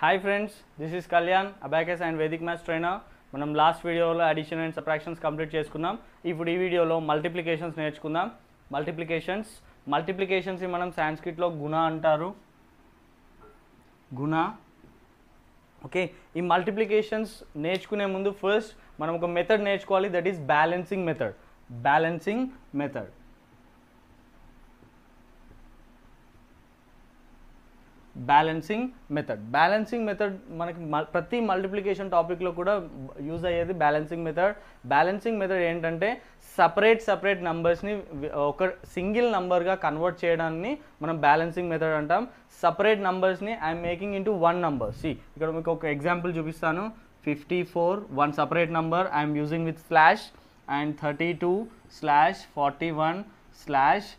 Hi friends this is Kalyan abacus and Vedic maths trainer మనం last వీడియోలో addition and subtractions complete చేసుకున్నాం ఇప్పుడు ఈ వీడియోలో మల్టిప్లికేషన్స్ నేర్చుకుందాం మల్టిప్లికేషన్స్ మల్టిప్లికేషన్స్ మనం సాంస్క్రిట్లో గుణ అంటారు గుణ ఓకే ఈ మల్టిప్లికేషన్స్ నేర్చుకునే ముందు ఫస్ట్ మనం ఒక మెథడ్ నేర్చుకోవాలి that is balancing method balancing method balancing method balancing method మనకి ప్రతి మల్టిప్లికేషన్ టాపిక్లో కూడా యూజ్ అయ్యేది బ్యాలెన్సింగ్ మెథడ్ బ్యాలెన్సింగ్ మెథడ్ ఏంటంటే సపరేట్ సపరేట్ నంబర్స్ని ఒక సింగిల్ నంబర్గా కన్వర్ట్ చేయడాన్ని మనం బ్యాలెన్సింగ్ మెథడ్ అంటాం సపరేట్ నంబర్స్ని I'm making into one number see ఇక్కడ మీకు ఒక ఎగ్జాంపుల్ చూపిస్తాను fifty four one separate number I'm using with slash and thirty two slash forty one slash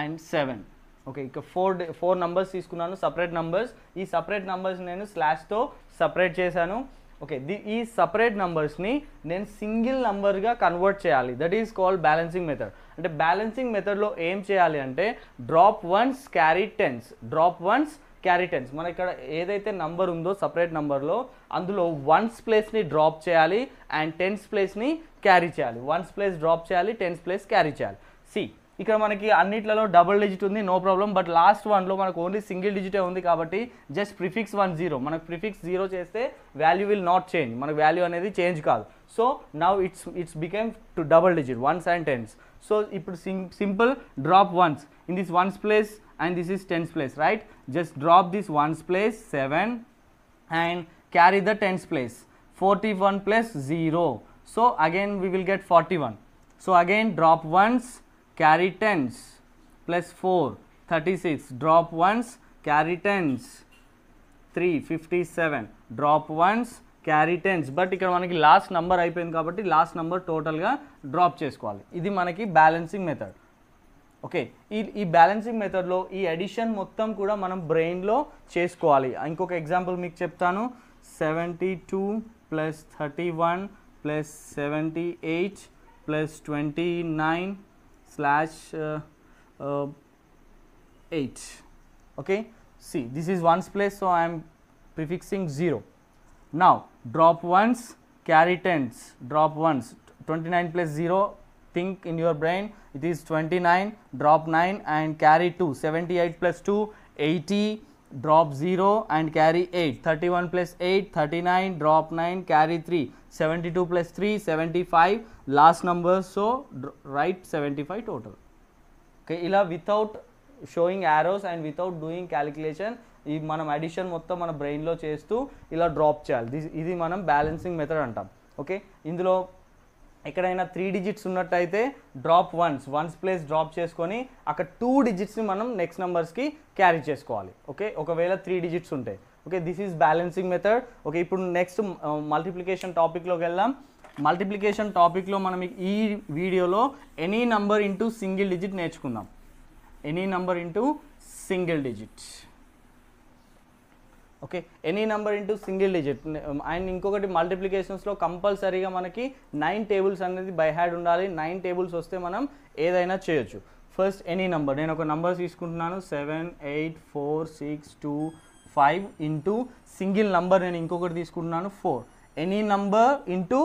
and seven okay ఇక ఫోర్ ఫోర్ నంబర్స్ తీసుకున్నాను separate numbers ఈ separate numbers నేను స్లాష్తో separate చేశాను ఓకే ది ఈ సపరేట్ నంబర్స్ని నేను సింగిల్ నంబర్గా కన్వర్ట్ చేయాలి that is called balancing method అంటే బ్యాలెన్సింగ్ మెథడ్లో ఏం చేయాలి అంటే drop ones carry tens drop ones carry tens మన ఇక్కడ ఏదైతే నంబర్ ఉందో సపరేట్ నంబర్లో అందులో వన్స్ ప్లేస్ని డ్రాప్ చేయాలి అండ్ టెన్స్ ప్లేస్ని క్యారీ చేయాలి వన్స్ ప్లేస్ డ్రాప్ చేయాలి టెన్స్ ప్లేస్ క్యారీ చేయాలి సి ఇక్కడ మనకి అన్నిట్లలో డబుల్ డిజిట్ ఉంది నో ప్రాబ్లం బట్ లాస్ట్ వన్లో మనకు ఓన్లీ సింగిల్ డిజిటే ఉంది కాబట్టి జస్ట్ ప్రిఫిక్స్ వన్ జీరో మనకు ప్రిఫిక్స్ జీరో చేస్తే వాల్యూ విల్ నాట్ చేంజ్ మనకు వాల్యూ అనేది చేంజ్ కాదు so now it's it's become to double digit ones and tens so ఇప్పుడు simple drop ones in this ones place and this is tens place right just drop this ones place seven and carry the tens place forty one plus zero so again we will get forty one so again drop ones carry tens plus 4 36 drop ones carry three fifty seven drop ones carry tens but ఇక్కడ మనకి last number అయిపోయింది కాబట్టి last number టోటల్గా drop చేసుకోవాలి ఇది మనకి balancing method okay ఈ ఈ బ్యాలెన్సింగ్ మెథడ్లో ఈ ఎడిషన్ మొత్తం కూడా మనం బ్రెయిన్లో చేసుకోవాలి ఇంకొక ఎగ్జాంపుల్ మీకు చెప్తాను seventy two plus thirty one plus seventy eight plus twenty nine slash uh, uh, 8 okay see this is ones place so i am prefixing 0 now drop ones carry tens drop ones 29 plus 0 think in your brain it is 29 drop 9 and carry 2 78 plus 2 80 drop 0 and carry 8 31 plus 8 39 drop 9 carry 3 72 plus 3 75 last number so write 75 total Ila without showing arrows and without doing calculation ee manam addition motta mana brain lo chestu ila drop cheyal this idi manam balancing method antam okay indulo ఎక్కడైనా three digits ఉన్నట్టయితే drop ones ones place drop చేసుకొని అక్కడ two డిజిట్స్ని మనం next నెంబర్స్కి carry చేసుకోవాలి okay ఒకవేళ three digits ఉంటాయి okay this is balancing method okay ఇప్పుడు నెక్స్ట్ మల్టిప్లికేషన్ టాపిక్లోకి వెళ్దాం మల్టిప్లికేషన్ టాపిక్లో మనం ఈ వీడియోలో any number into single digit నేర్చుకుందాం any number into single digits okay any number into single digit and ఇంకొకటి మల్టిప్లికేషన్స్లో కంపల్సరీగా మనకి నైన్ టేబుల్స్ అనేది బై హ్యాడ్ ఉండాలి నైన్ టేబుల్స్ వస్తే మనం ఏదైనా చేయొచ్చు ఫస్ట్ ఎనీ నెంబర్ నేను ఒక నెంబర్ తీసుకుంటున్నాను seven eight four six two five into single number నేను ఇంకొకటి తీసుకుంటున్నాను four any number into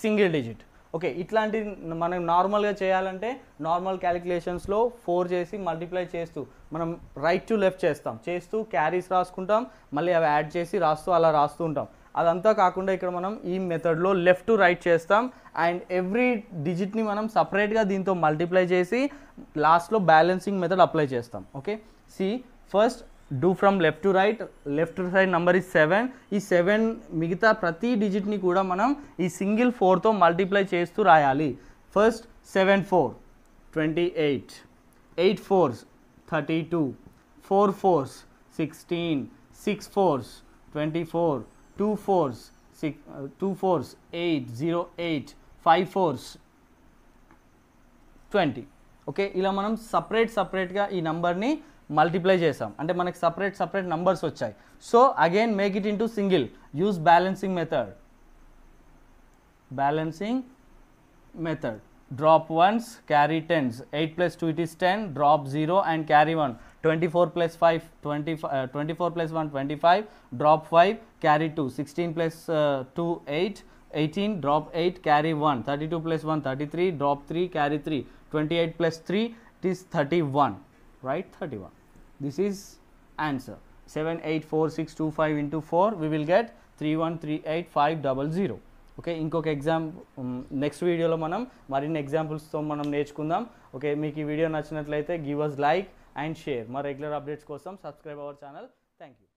single digit okay ఇట్లాంటి మనం నార్మల్గా చేయాలంటే నార్మల్ క్యాలిక్యులేషన్స్లో ఫోర్ చేసి మల్టిప్లై చేస్తూ మనం రైట్ టు లెఫ్ట్ చేస్తాం చేస్తూ క్యారీస్ రాసుకుంటాం మళ్ళీ అవి యాడ్ చేసి రాస్తూ అలా రాస్తూ ఉంటాం అదంతా కాకుండా ఇక్కడ మనం ఈ మెథడ్లో లెఫ్ట్ టు రైట్ చేస్తాం అండ్ ఎవ్రీ డిజిట్ని మనం సపరేట్గా దీంతో మల్టిప్లై చేసి లాస్ట్లో బ్యాలెన్సింగ్ మెథడ్ అప్లై చేస్తాం okay see first do from left to right left side number is 7 is 7 మిగతా ప్రతి డిజిట్ ని కూడా మనం ఈ సింగల్ 4 తో మల్టిప్లై చేస్తూ రాయాలి ఫస్ట్ 7 4 28 8 4 32 4 4 16 6 4 24 2 4 2 4 808 5 4 20 ఓకే ఇలా మనం సెపరేట్ సెపరేట్ గా ఈ నంబర్ ని multiply chesam ante manaki separate separate numbers vachayi so again make it into single use balancing method balancing method drop ones carry tens 8 plus 2 it is 10 drop 0 and carry 1 24 plus 5 20 uh, 24 plus 1 25 drop 5 carry 2 16 uh, 2 8 18 drop 8 carry 1 32 plus 1 33 drop 3 carry 3 28 plus 3 it is 31 right 31 This is answer 784,625 into 4 we will get 3138500. Okay ఇంకొక exam next వీడియోలో మనం మరిన్ని ఎగ్జాంపుల్స్తో మనం నేర్చుకుందాం okay మీకు ఈ video నచ్చినట్లయితే give us like and share మా రెగ్యులర్ అప్డేట్స్ కోసం subscribe our channel thank you